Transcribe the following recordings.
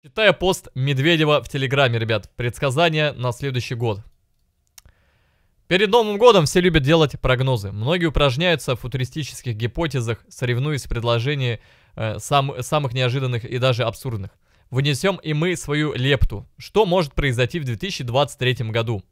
Читая пост Медведева в Телеграме, ребят, предсказания на следующий год. Перед Новым годом все любят делать прогнозы. Многие упражняются в футуристических гипотезах, соревнуясь в предложении э, сам, самых неожиданных и даже абсурдных. Внесем и мы свою лепту. Что может произойти в 2023 году?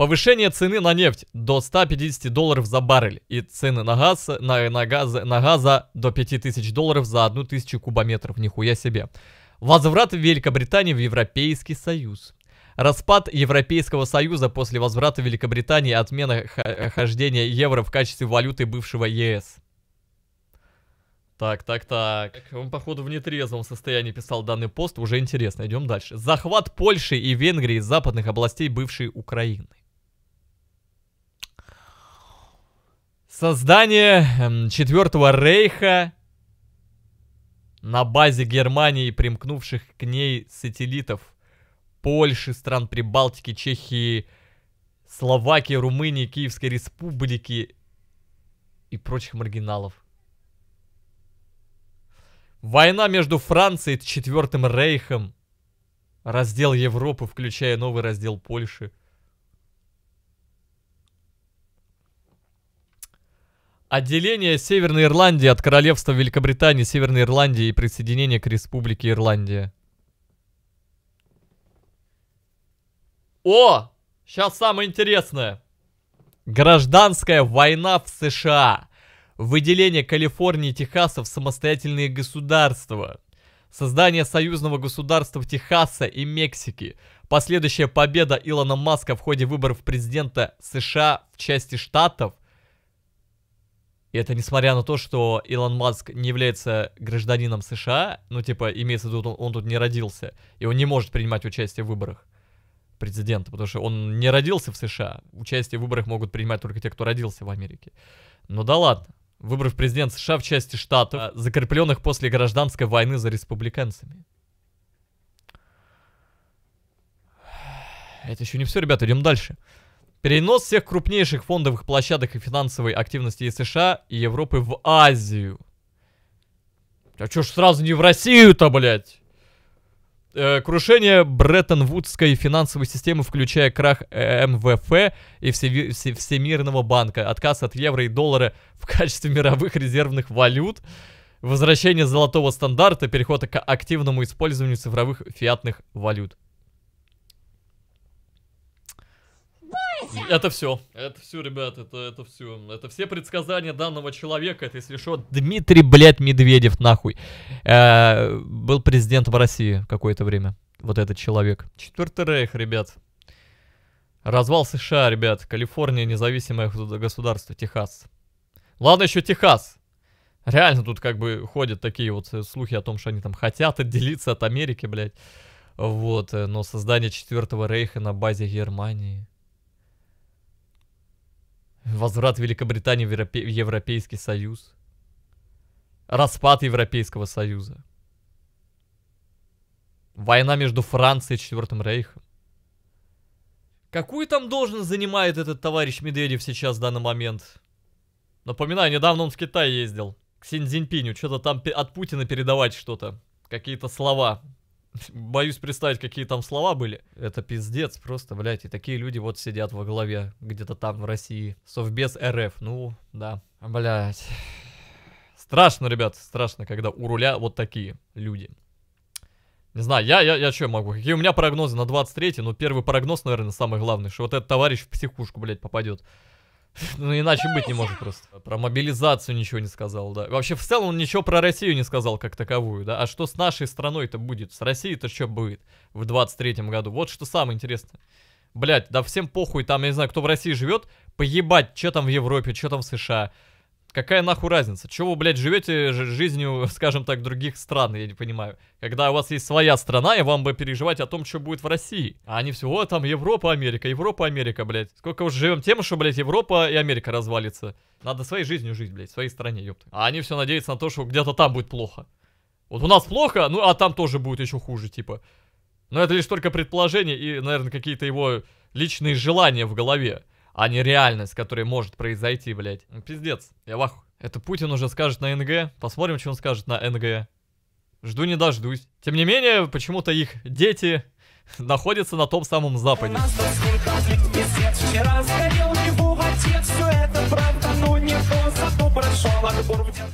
Повышение цены на нефть до 150 долларов за баррель и цены на газ, на, на, газ, на газа до 5000 долларов за 1000 кубометров. Нихуя себе. Возврат Великобритании в Европейский Союз. Распад Европейского Союза после возврата Великобритании и отмена хождения евро в качестве валюты бывшего ЕС. Так, так, так. Он, походу, в нетрезвом состоянии писал данный пост. Уже интересно. Идем дальше. Захват Польши и Венгрии из западных областей бывшей Украины. Создание эм, Четвертого Рейха на базе Германии и примкнувших к ней сателлитов Польши, стран Прибалтики, Чехии, Словакии, Румынии, Киевской Республики и прочих маргиналов. Война между Францией и Четвертым Рейхом. Раздел Европы, включая новый раздел Польши – Отделение Северной Ирландии от Королевства Великобритании, Северной Ирландии и присоединение к Республике Ирландия. О! Сейчас самое интересное. Гражданская война в США. Выделение Калифорнии и Техаса в самостоятельные государства. Создание союзного государства Техаса и Мексики. Последующая победа Илона Маска в ходе выборов президента США в части штатов и это несмотря на то, что Илон Маск не является гражданином США, ну, типа, имеется в виду, он, он тут не родился, и он не может принимать участие в выборах президента, потому что он не родился в США. Участие в выборах могут принимать только те, кто родился в Америке. Но ну да ладно. выборы в президент США в части штатов, а закрепленных после гражданской войны за республиканцами. Это еще не все, ребята, идем дальше. Перенос всех крупнейших фондовых площадок и финансовой активности из США и Европы в Азию. А чё ж сразу не в Россию-то, блядь? Э, крушение Бреттон-Вудской финансовой системы, включая крах э, МВФ и Всеви Всемирного банка, отказ от евро и доллара в качестве мировых резервных валют, возвращение золотого стандарта, переход к активному использованию цифровых фиатных валют. Это все. Это все, ребят, это, это все. Это все предсказания данного человека. Это, если что, Дмитрий, блядь, Медведев, нахуй. Э, был в России какое-то время. Вот этот человек. Четвертый рейх, ребят. Развал США, ребят. Калифорния, независимое государство. Техас. Ладно, еще Техас. Реально тут как бы ходят такие вот э, слухи о том, что они там хотят отделиться от Америки, блядь. Вот, э, но создание Четвертого Рейха на базе Германии. Возврат Великобритании в, Европе... в Европейский Союз. Распад Европейского Союза. Война между Францией и Четвертым Рейхом. Какую там должность занимает этот товарищ Медведев сейчас в данный момент? Напоминаю, недавно он в Китай ездил. К Синьцзиньпиню. Что-то там от Путина передавать что-то. Какие-то слова. Боюсь представить, какие там слова были. Это пиздец просто, блядь. И такие люди вот сидят во главе где-то там в России. Совбез РФ. Ну, да. Блядь. Страшно, ребят, страшно, когда у руля вот такие люди. Не знаю, я, я, я что могу? Какие у меня прогнозы на 23-й? Ну, первый прогноз, наверное, самый главный, что вот этот товарищ в психушку, блядь, попадет. Ну, иначе быть не может просто. Про мобилизацию ничего не сказал, да. Вообще, в целом, он ничего про Россию не сказал как таковую, да. А что с нашей страной-то будет? С Россией-то что будет в 23-м году? Вот что самое интересное. Блять, да всем похуй, там, я не знаю, кто в России живет, поебать, что там в Европе, что там в США. Какая нахуй разница? Чего вы, блядь, живете жизнью, скажем так, других стран, я не понимаю. Когда у вас есть своя страна, и вам бы переживать о том, что будет в России. А они все, о, там Европа, Америка, Европа, Америка, блядь. Сколько уже живем тем, что, блядь, Европа и Америка развалится. Надо своей жизнью жить, блядь, в своей стране, ёпта. А они все надеются на то, что где-то там будет плохо. Вот у нас плохо, ну а там тоже будет еще хуже, типа. Но это лишь только предположение и, наверное, какие-то его личные желания в голове а не реальность, которая может произойти, блядь. Ну, пиздец, я вах, Это Путин уже скажет на НГ. Посмотрим, что он скажет на НГ. Жду не дождусь. Тем не менее, почему-то их дети находятся на том самом западе. Вчера сгорел его отец, все это правда, но не он, зато прошел отбор в детстве.